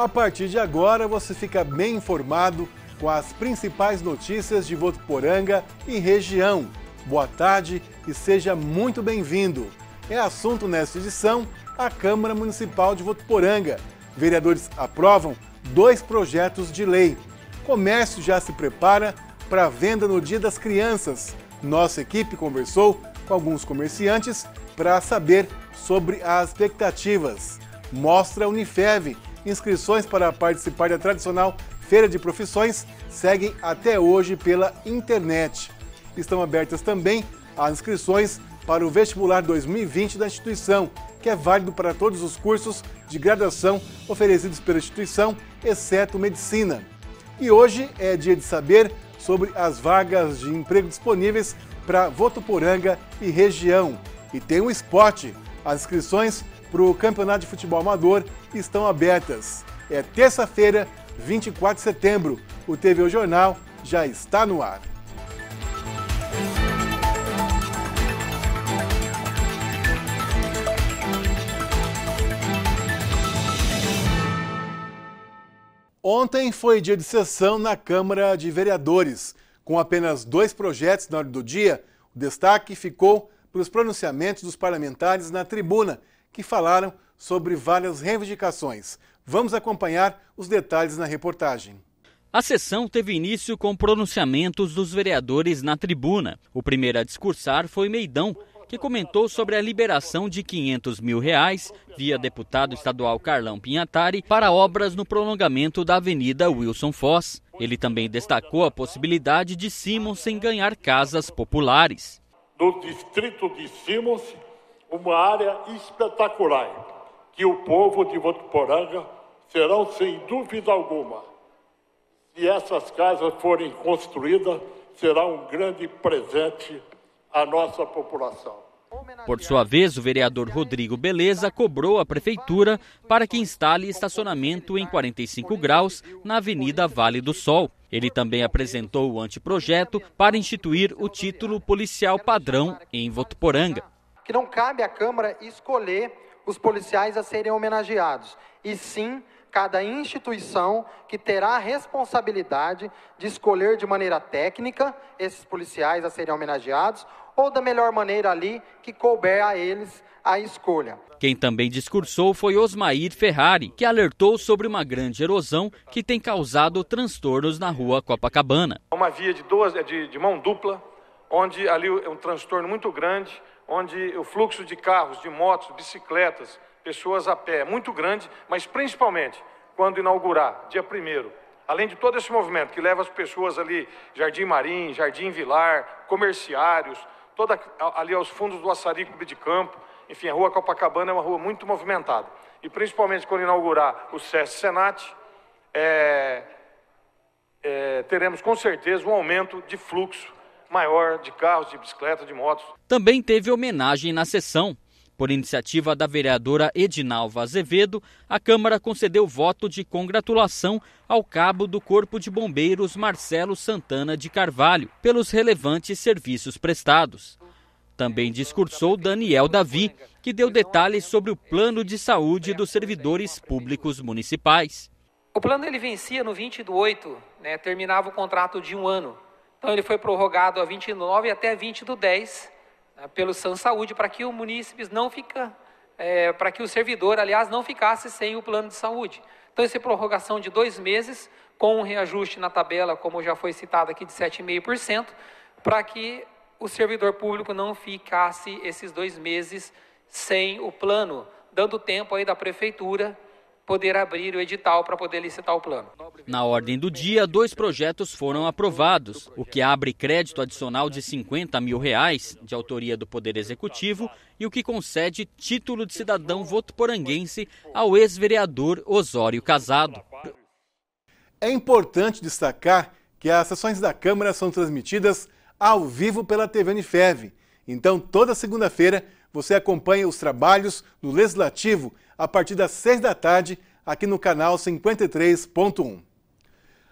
A partir de agora, você fica bem informado com as principais notícias de Votuporanga e região. Boa tarde e seja muito bem-vindo. É assunto nesta edição a Câmara Municipal de Votuporanga. Vereadores aprovam dois projetos de lei. Comércio já se prepara para venda no Dia das Crianças. Nossa equipe conversou com alguns comerciantes para saber sobre as expectativas. Mostra a Unifev Inscrições para participar da tradicional Feira de Profissões seguem até hoje pela internet. Estão abertas também as inscrições para o vestibular 2020 da instituição, que é válido para todos os cursos de graduação oferecidos pela instituição, exceto medicina. E hoje é dia de saber sobre as vagas de emprego disponíveis para Votuporanga e região. E tem um esporte. As inscrições para o Campeonato de Futebol Amador estão abertas. É terça-feira, 24 de setembro. O TV o Jornal já está no ar. Ontem foi dia de sessão na Câmara de Vereadores. Com apenas dois projetos na hora do dia, o destaque ficou para os pronunciamentos dos parlamentares na tribuna, que falaram sobre várias reivindicações. Vamos acompanhar os detalhes na reportagem. A sessão teve início com pronunciamentos dos vereadores na tribuna. O primeiro a discursar foi Meidão, que comentou sobre a liberação de 500 mil reais via deputado estadual Carlão Pinhatari para obras no prolongamento da Avenida Wilson Foz. Ele também destacou a possibilidade de Simonsen ganhar casas populares. No distrito de Simonsen, uma área espetacular que o povo de Votuporanga serão, sem dúvida alguma, se essas casas forem construídas, será um grande presente à nossa população. Por sua vez, o vereador Rodrigo Beleza cobrou a prefeitura para que instale estacionamento em 45 graus na Avenida Vale do Sol. Ele também apresentou o anteprojeto para instituir o título policial padrão em Votuporanga. Que não cabe à Câmara escolher os policiais a serem homenageados, e sim cada instituição que terá a responsabilidade de escolher de maneira técnica esses policiais a serem homenageados ou da melhor maneira ali que couber a eles a escolha. Quem também discursou foi Osmair Ferrari, que alertou sobre uma grande erosão que tem causado transtornos na rua Copacabana. É uma via de, duas, é de, de mão dupla, onde ali é um transtorno muito grande, onde o fluxo de carros, de motos, bicicletas, pessoas a pé é muito grande, mas principalmente quando inaugurar, dia 1 além de todo esse movimento que leva as pessoas ali, Jardim Marim, Jardim Vilar, comerciários, toda ali aos fundos do Açarico de Campo, enfim, a Rua Copacabana é uma rua muito movimentada. E principalmente quando inaugurar o SES Senat, é, é, teremos com certeza um aumento de fluxo maior de carros, de bicicleta, de motos. Também teve homenagem na sessão. Por iniciativa da vereadora Edinalva Azevedo, a Câmara concedeu voto de congratulação ao cabo do Corpo de Bombeiros Marcelo Santana de Carvalho pelos relevantes serviços prestados. Também discursou Daniel Davi, que deu detalhes sobre o plano de saúde dos servidores públicos municipais. O plano ele vencia no 20 do 8, né, terminava o contrato de um ano. Então ele foi prorrogado a 29 até 20 do 10 né, pelo San Saúde para que o munícipe não fica, é, para que o servidor, aliás, não ficasse sem o plano de saúde. Então essa prorrogação de dois meses com um reajuste na tabela, como já foi citado aqui, de 7,5%, para que o servidor público não ficasse esses dois meses sem o plano, dando tempo aí da prefeitura poder abrir o edital para poder licitar o plano. Na ordem do dia, dois projetos foram aprovados, o que abre crédito adicional de 50 mil reais, de autoria do Poder Executivo, e o que concede título de cidadão votuporanguense ao ex-vereador Osório Casado. É importante destacar que as sessões da Câmara são transmitidas ao vivo pela TV Unifev. Então, toda segunda-feira, você acompanha os trabalhos do Legislativo a partir das 6 da tarde aqui no canal 53.1.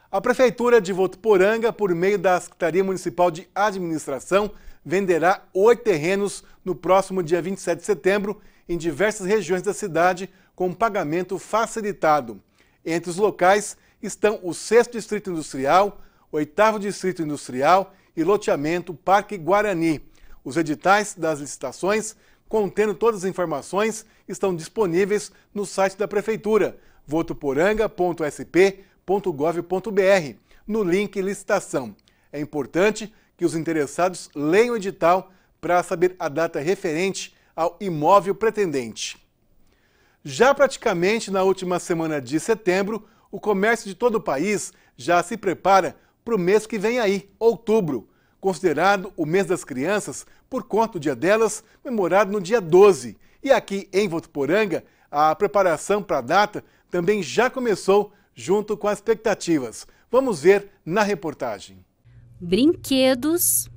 A Prefeitura de Votuporanga, por meio da Secretaria Municipal de Administração, venderá oito terrenos no próximo dia 27 de setembro em diversas regiões da cidade com pagamento facilitado. Entre os locais estão o 6 Distrito Industrial, 8 Distrito Industrial e Loteamento Parque Guarani. Os editais das licitações contendo todas as informações, estão disponíveis no site da Prefeitura, votoporanga.sp.gov.br, no link licitação. É importante que os interessados leiam o edital para saber a data referente ao imóvel pretendente. Já praticamente na última semana de setembro, o comércio de todo o país já se prepara para o mês que vem aí, outubro considerado o mês das crianças por conta do dia delas, memorado no dia 12. E aqui em Votuporanga, a preparação para a data também já começou junto com as expectativas. Vamos ver na reportagem. Brinquedos,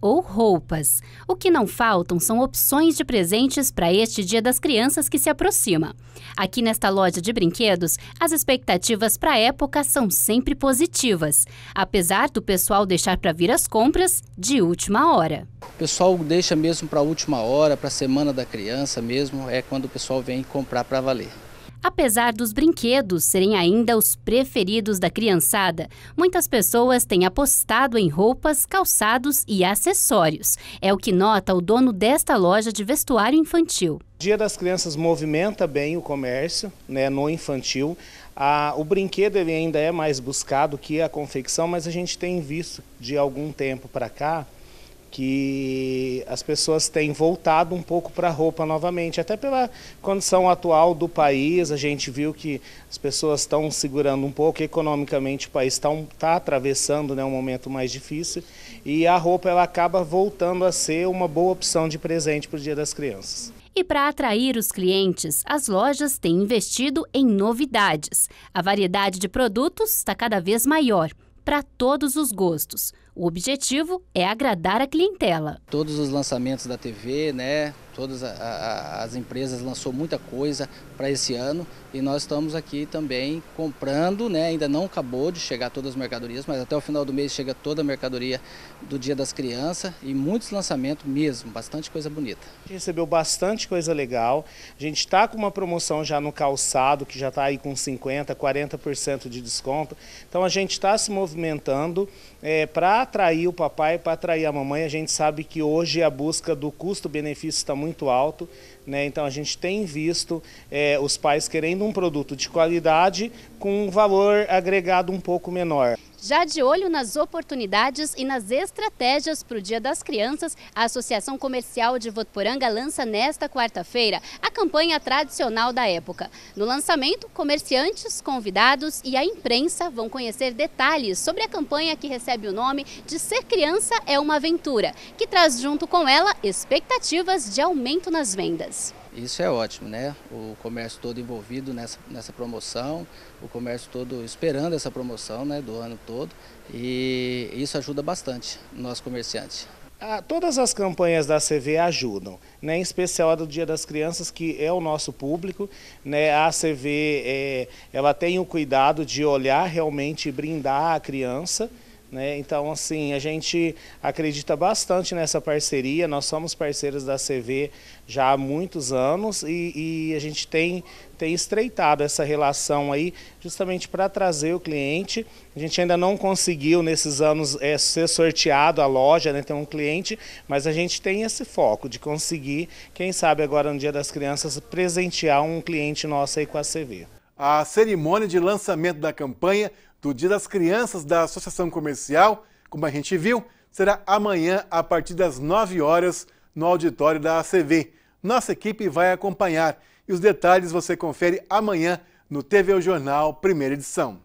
ou roupas. O que não faltam são opções de presentes para este Dia das Crianças que se aproxima. Aqui nesta loja de brinquedos, as expectativas para a época são sempre positivas, apesar do pessoal deixar para vir as compras de última hora. O pessoal deixa mesmo para a última hora, para a semana da criança mesmo, é quando o pessoal vem comprar para valer. Apesar dos brinquedos serem ainda os preferidos da criançada, muitas pessoas têm apostado em roupas, calçados e acessórios. É o que nota o dono desta loja de vestuário infantil. Dia das Crianças movimenta bem o comércio né, no infantil. Ah, o brinquedo ele ainda é mais buscado que a confecção, mas a gente tem visto de algum tempo para cá que as pessoas têm voltado um pouco para a roupa novamente, até pela condição atual do país, a gente viu que as pessoas estão segurando um pouco, economicamente o país está tá atravessando né, um momento mais difícil, e a roupa ela acaba voltando a ser uma boa opção de presente para o Dia das Crianças. E para atrair os clientes, as lojas têm investido em novidades. A variedade de produtos está cada vez maior, para todos os gostos. O objetivo é agradar a clientela. Todos os lançamentos da TV, né? Todas a, a, as empresas lançou muita coisa para esse ano e nós estamos aqui também comprando, né? Ainda não acabou de chegar todas as mercadorias, mas até o final do mês chega toda a mercadoria do Dia das Crianças e muitos lançamentos mesmo, bastante coisa bonita. A gente recebeu bastante coisa legal. A gente está com uma promoção já no calçado que já está aí com 50, 40% de desconto. Então a gente está se movimentando é, eh, para atrair o papai, para atrair a mamãe. A gente sabe que hoje a busca do custo-benefício está muito alto, né? então a gente tem visto é, os pais querendo um produto de qualidade com um valor agregado um pouco menor. Já de olho nas oportunidades e nas estratégias para o Dia das Crianças, a Associação Comercial de Votuporanga lança nesta quarta-feira a campanha tradicional da época. No lançamento, comerciantes, convidados e a imprensa vão conhecer detalhes sobre a campanha que recebe o nome de Ser Criança é uma Aventura, que traz junto com ela expectativas de aumento nas vendas. Isso é ótimo, né? O comércio todo envolvido nessa, nessa promoção, o comércio todo esperando essa promoção né, do ano todo e isso ajuda bastante nós comerciantes. Ah, todas as campanhas da CV ajudam, né? em especial a do Dia das Crianças, que é o nosso público. Né? A CV é, eh, ela tem o cuidado de olhar realmente e brindar a criança. Né? Então, assim, a gente acredita bastante nessa parceria. Nós somos parceiros da CV já há muitos anos e, e a gente tem, tem estreitado essa relação aí justamente para trazer o cliente. A gente ainda não conseguiu nesses anos é, ser sorteado a loja, né, ter um cliente, mas a gente tem esse foco de conseguir, quem sabe agora no Dia das Crianças, presentear um cliente nosso aí com a CV. A cerimônia de lançamento da campanha do Dia das Crianças da Associação Comercial, como a gente viu, será amanhã a partir das 9 horas no auditório da ACV. Nossa equipe vai acompanhar e os detalhes você confere amanhã no TV Jornal, primeira edição.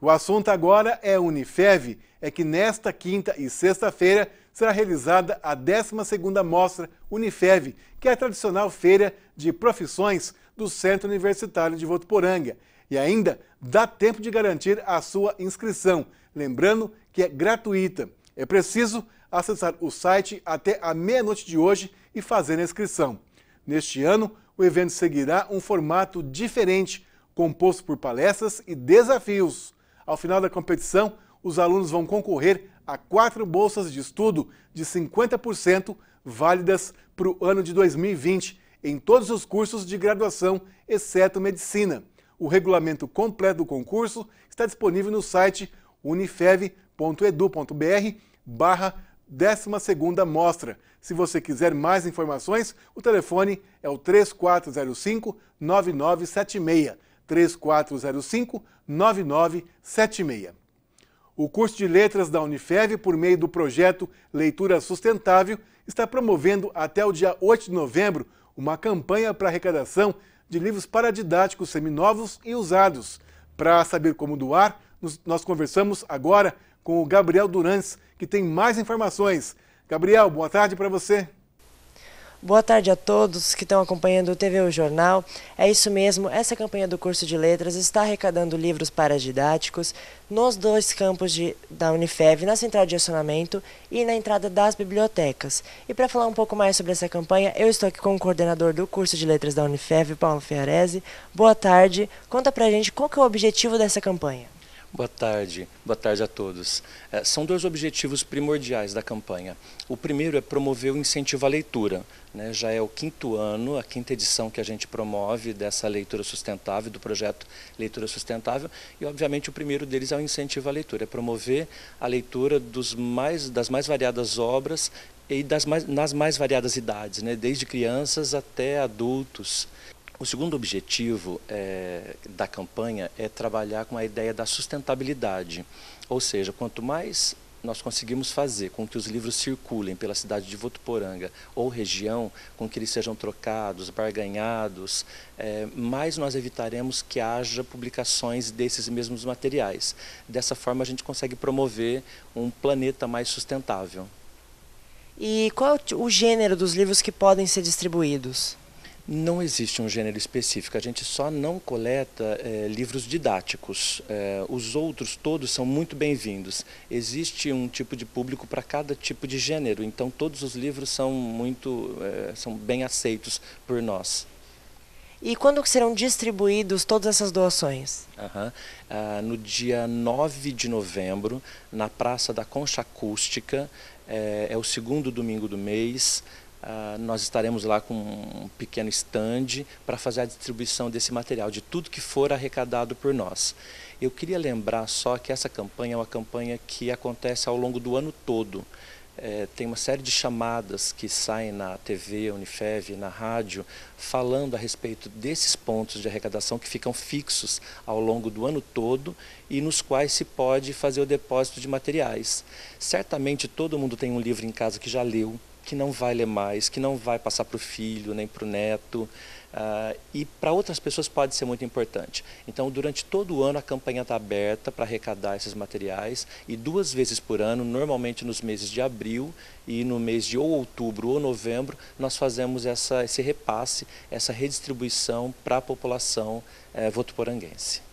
O assunto agora é Unifev, é que nesta quinta e sexta-feira será realizada a 12ª Mostra Unifev, que é a tradicional feira de profissões do Centro Universitário de Votuporanga. E ainda dá tempo de garantir a sua inscrição, lembrando que é gratuita. É preciso acessar o site até a meia-noite de hoje e fazer a inscrição. Neste ano, o evento seguirá um formato diferente, composto por palestras e desafios. Ao final da competição, os alunos vão concorrer a quatro bolsas de estudo de 50% válidas para o ano de 2020 em todos os cursos de graduação, exceto medicina. O regulamento completo do concurso está disponível no site unifev.edu.br barra 12ª Mostra. Se você quiser mais informações, o telefone é o 3405-9976, 3405-9976. O curso de Letras da Unifev, por meio do projeto Leitura Sustentável, está promovendo até o dia 8 de novembro uma campanha para arrecadação de livros paradidáticos seminovos e usados. Para saber como doar, nós conversamos agora com o Gabriel Durantes, que tem mais informações. Gabriel, boa tarde para você. Boa tarde a todos que estão acompanhando o TV O Jornal. É isso mesmo, essa campanha do curso de letras está arrecadando livros para didáticos nos dois campos de, da Unifev, na central de acionamento e na entrada das bibliotecas. E para falar um pouco mais sobre essa campanha, eu estou aqui com o coordenador do curso de letras da Unifev, Paulo Fiarese. Boa tarde, conta pra gente qual que é o objetivo dessa campanha. Boa tarde, boa tarde a todos. É, são dois objetivos primordiais da campanha. O primeiro é promover o incentivo à leitura. Né? Já é o quinto ano, a quinta edição que a gente promove dessa leitura sustentável, do projeto Leitura Sustentável, e obviamente o primeiro deles é o incentivo à leitura, é promover a leitura dos mais, das mais variadas obras e das mais, nas mais variadas idades, né? desde crianças até adultos. O segundo objetivo é, da campanha é trabalhar com a ideia da sustentabilidade, ou seja, quanto mais nós conseguimos fazer com que os livros circulem pela cidade de Votuporanga ou região, com que eles sejam trocados, barganhados, é, mais nós evitaremos que haja publicações desses mesmos materiais. Dessa forma, a gente consegue promover um planeta mais sustentável. E qual é o gênero dos livros que podem ser distribuídos? Não existe um gênero específico, a gente só não coleta é, livros didáticos. É, os outros todos são muito bem-vindos. Existe um tipo de público para cada tipo de gênero, então todos os livros são muito é, são bem aceitos por nós. E quando serão distribuídos todas essas doações? Uhum. no dia 9 de novembro, na Praça da Concha Acústica, é, é o segundo domingo do mês, ah, nós estaremos lá com um pequeno stand para fazer a distribuição desse material, de tudo que for arrecadado por nós. Eu queria lembrar só que essa campanha é uma campanha que acontece ao longo do ano todo. É, tem uma série de chamadas que saem na TV, Unifev, na rádio, falando a respeito desses pontos de arrecadação que ficam fixos ao longo do ano todo e nos quais se pode fazer o depósito de materiais. Certamente todo mundo tem um livro em casa que já leu, que não vai ler mais, que não vai passar para o filho nem para o neto. Uh, e para outras pessoas pode ser muito importante. Então, durante todo o ano, a campanha está aberta para arrecadar esses materiais e duas vezes por ano, normalmente nos meses de abril e no mês de ou outubro ou novembro, nós fazemos essa, esse repasse, essa redistribuição para a população eh, votuporanguense.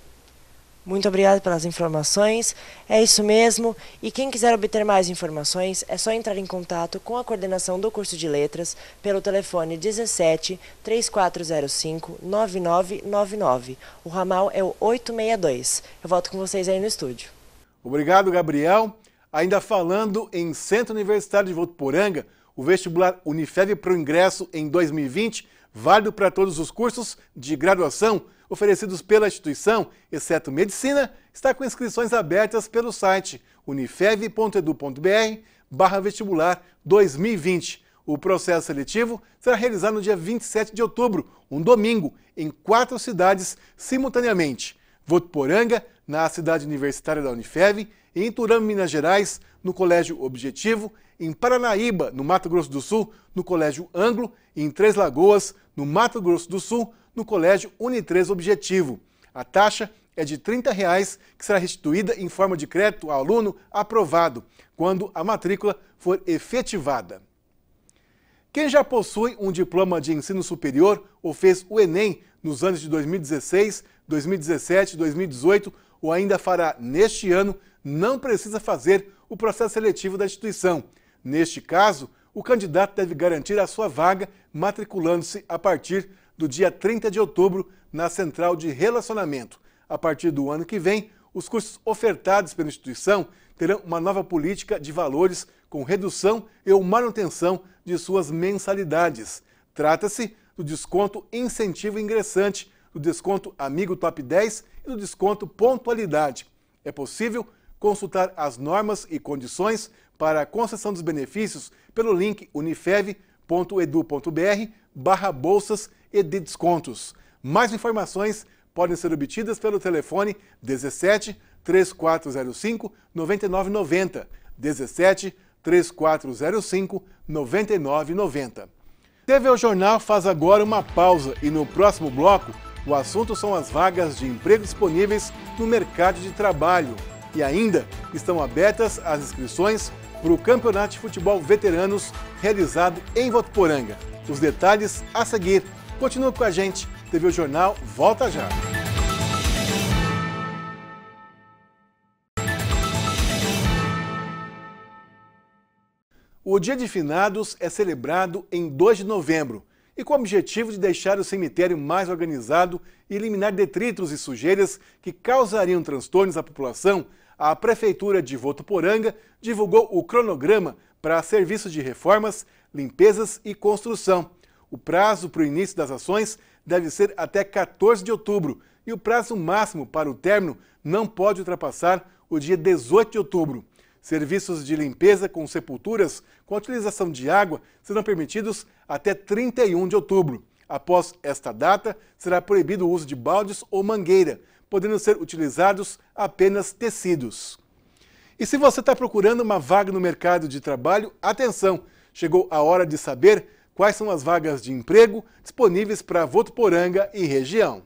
Muito obrigado pelas informações. É isso mesmo. E quem quiser obter mais informações, é só entrar em contato com a coordenação do curso de letras pelo telefone 17 3405 9999. O ramal é o 862. Eu volto com vocês aí no estúdio. Obrigado, Gabriel. Ainda falando em Centro Universitário de Votuporanga, o vestibular Unifeb para o ingresso em 2020, válido para todos os cursos de graduação, oferecidos pela instituição, exceto medicina, está com inscrições abertas pelo site unifev.edu.br barra vestibular 2020. O processo seletivo será realizado no dia 27 de outubro, um domingo, em quatro cidades simultaneamente. Votuporanga, na cidade universitária da Unifev, em Turama, Minas Gerais, no Colégio Objetivo, em Paranaíba, no Mato Grosso do Sul, no Colégio Anglo, e em Três Lagoas, no Mato Grosso do Sul, no Colégio Unitres Objetivo. A taxa é de R$ 30,00, reais, que será restituída em forma de crédito ao aluno aprovado, quando a matrícula for efetivada. Quem já possui um diploma de ensino superior ou fez o Enem nos anos de 2016, 2017, 2018 ou ainda fará neste ano, não precisa fazer o processo seletivo da instituição. Neste caso, o candidato deve garantir a sua vaga matriculando-se a partir do dia 30 de outubro na Central de Relacionamento. A partir do ano que vem, os cursos ofertados pela instituição terão uma nova política de valores com redução e ou manutenção de suas mensalidades. Trata-se do desconto incentivo ingressante, do desconto amigo top 10 e do desconto pontualidade. É possível consultar as normas e condições para a concessão dos benefícios pelo link unifev.edu.br barra bolsas e de descontos. Mais informações podem ser obtidas pelo telefone 17 3405 9990. 17 3405 9990. TV o Jornal faz agora uma pausa e no próximo bloco o assunto são as vagas de emprego disponíveis no mercado de trabalho. E ainda estão abertas as inscrições para o Campeonato de Futebol Veteranos realizado em Votuporanga. Os detalhes a seguir Continua com a gente. TV o Jornal volta já. O Dia de Finados é celebrado em 2 de novembro e com o objetivo de deixar o cemitério mais organizado e eliminar detritos e sujeiras que causariam transtornos à população, a Prefeitura de Votuporanga divulgou o cronograma para serviços de reformas, limpezas e construção. O prazo para o início das ações deve ser até 14 de outubro e o prazo máximo para o término não pode ultrapassar o dia 18 de outubro. Serviços de limpeza com sepulturas com a utilização de água serão permitidos até 31 de outubro. Após esta data, será proibido o uso de baldes ou mangueira, podendo ser utilizados apenas tecidos. E se você está procurando uma vaga no mercado de trabalho, atenção! Chegou a hora de saber quais são as vagas de emprego disponíveis para Votuporanga e região.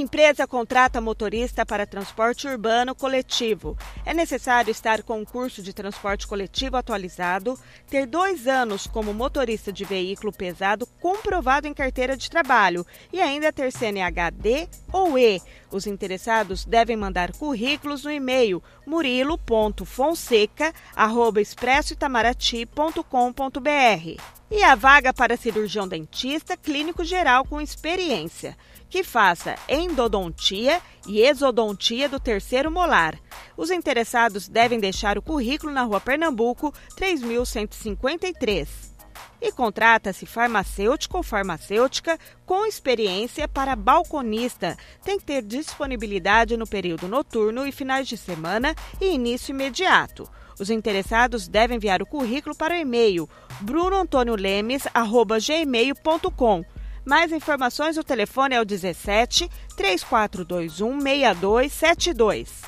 Empresa contrata motorista para transporte urbano coletivo. É necessário estar com o um curso de transporte coletivo atualizado, ter dois anos como motorista de veículo pesado comprovado em carteira de trabalho e ainda ter CNHD ou E. Os interessados devem mandar currículos no e-mail murilo.fonseca.expressoitamarati.com.br. E a vaga para cirurgião dentista clínico geral com experiência que faça endodontia e exodontia do terceiro molar. Os interessados devem deixar o currículo na Rua Pernambuco, 3153. E contrata-se farmacêutico ou farmacêutica com experiência para balconista. Tem que ter disponibilidade no período noturno e finais de semana e início imediato. Os interessados devem enviar o currículo para o e-mail brunoantoniolemos.gmail.com mais informações, o telefone é o 17 3421 6272.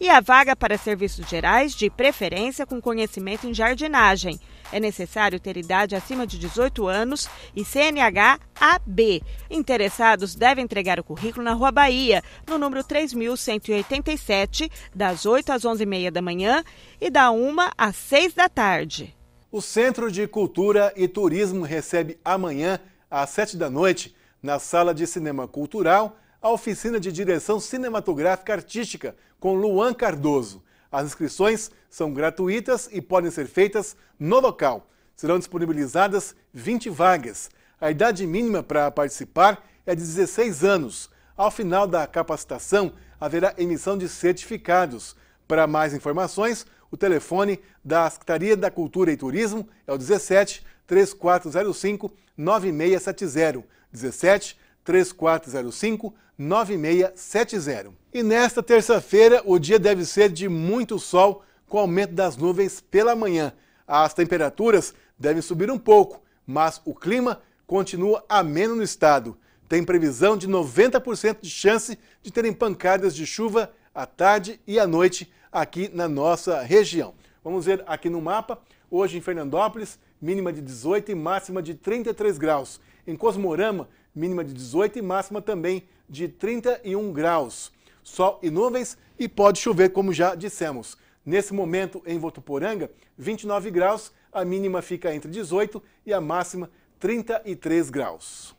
E a vaga para serviços gerais, de preferência com conhecimento em jardinagem. É necessário ter idade acima de 18 anos e CNH AB. Interessados devem entregar o currículo na Rua Bahia, no número 3187, das 8 às 11h30 da manhã e da 1 às 6 da tarde. O Centro de Cultura e Turismo recebe amanhã às 7 da noite, na Sala de Cinema Cultural, a oficina de direção cinematográfica artística com Luan Cardoso. As inscrições são gratuitas e podem ser feitas no local. Serão disponibilizadas 20 vagas. A idade mínima para participar é de 16 anos. Ao final da capacitação, haverá emissão de certificados. Para mais informações, o telefone da Secretaria da Cultura e Turismo é o 17 3405 9670 17 3405 9670. E nesta terça-feira, o dia deve ser de muito sol, com aumento das nuvens pela manhã. As temperaturas devem subir um pouco, mas o clima continua ameno no estado. Tem previsão de 90% de chance de terem pancadas de chuva à tarde e à noite aqui na nossa região. Vamos ver aqui no mapa. Hoje em Fernandópolis, mínima de 18 e máxima de 33 graus. Em Cosmorama, mínima de 18 e máxima também de 31 graus. Sol e nuvens e pode chover, como já dissemos. Nesse momento, em Votuporanga, 29 graus, a mínima fica entre 18 e a máxima 33 graus.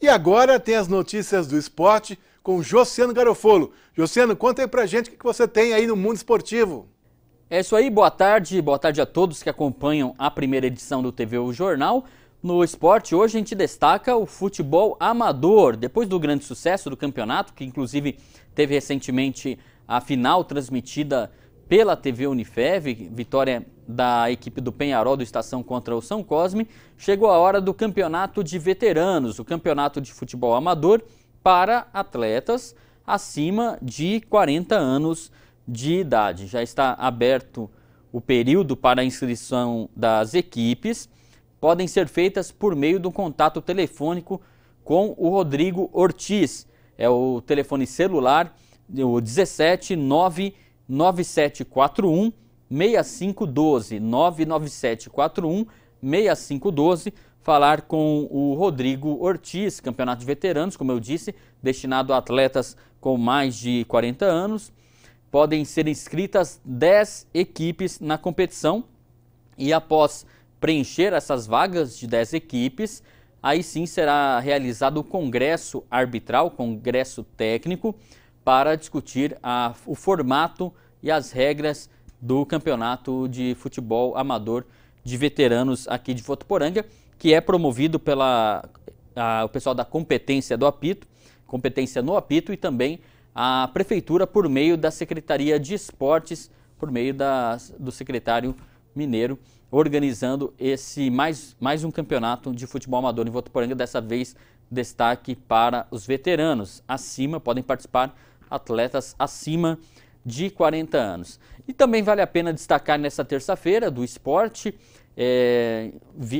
E agora tem as notícias do esporte com Josiano Garofolo. Josiano, conta aí pra gente o que você tem aí no mundo esportivo. É isso aí, boa tarde, boa tarde a todos que acompanham a primeira edição do TV O Jornal. No esporte, hoje a gente destaca o futebol amador. Depois do grande sucesso do campeonato, que inclusive teve recentemente a final transmitida pela TV Unifev, vitória da equipe do Penharol do Estação contra o São Cosme, chegou a hora do campeonato de veteranos, o campeonato de futebol amador, para atletas acima de 40 anos de idade. Já está aberto o período para a inscrição das equipes. Podem ser feitas por meio do contato telefônico com o Rodrigo Ortiz. É o telefone celular o 17 99741 6512 99741 6512 falar com o Rodrigo Ortiz, campeonato de veteranos, como eu disse, destinado a atletas com mais de 40 anos. Podem ser inscritas 10 equipes na competição e após preencher essas vagas de 10 equipes, aí sim será realizado o congresso arbitral, congresso técnico, para discutir a, o formato e as regras do campeonato de futebol amador de veteranos aqui de Votuporanga que é promovido pela a, o pessoal da competência do apito, competência no apito e também a prefeitura por meio da Secretaria de Esportes, por meio da, do secretário mineiro, organizando esse mais, mais um campeonato de futebol amador em Votuporanga, dessa vez destaque para os veteranos. Acima podem participar atletas acima de 40 anos. E também vale a pena destacar nessa terça-feira do esporte é,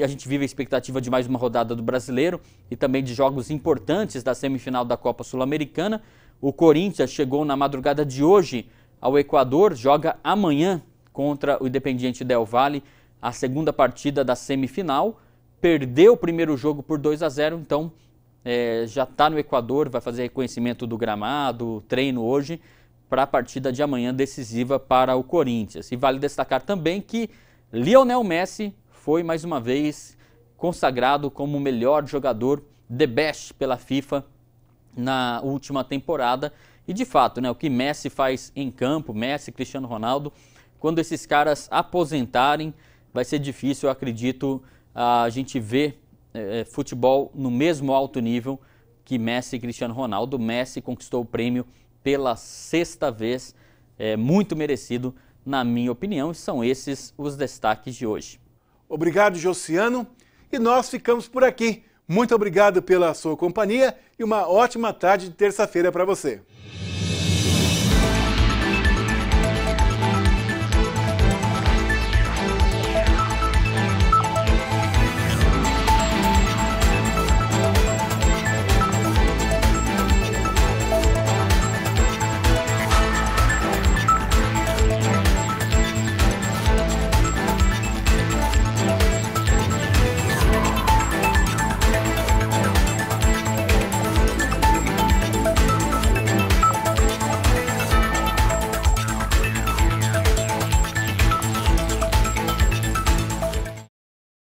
a gente vive a expectativa de mais uma rodada do brasileiro e também de jogos importantes da semifinal da Copa Sul-Americana. O Corinthians chegou na madrugada de hoje ao Equador, joga amanhã contra o Independiente Del Valle, a segunda partida da semifinal. Perdeu o primeiro jogo por 2 a 0, então é, já está no Equador, vai fazer reconhecimento do gramado, treino hoje, para a partida de amanhã decisiva para o Corinthians. E vale destacar também que Lionel Messi foi mais uma vez consagrado como o melhor jogador The Best pela FIFA na última temporada. E de fato, né, o que Messi faz em campo, Messi, Cristiano Ronaldo, quando esses caras aposentarem, vai ser difícil, eu acredito, a gente ver é, é futebol no mesmo alto nível que Messi e Cristiano Ronaldo. Messi conquistou o prêmio pela sexta vez, é, muito merecido na minha opinião, são esses os destaques de hoje. Obrigado, Josiano. E nós ficamos por aqui. Muito obrigado pela sua companhia e uma ótima tarde de terça-feira para você.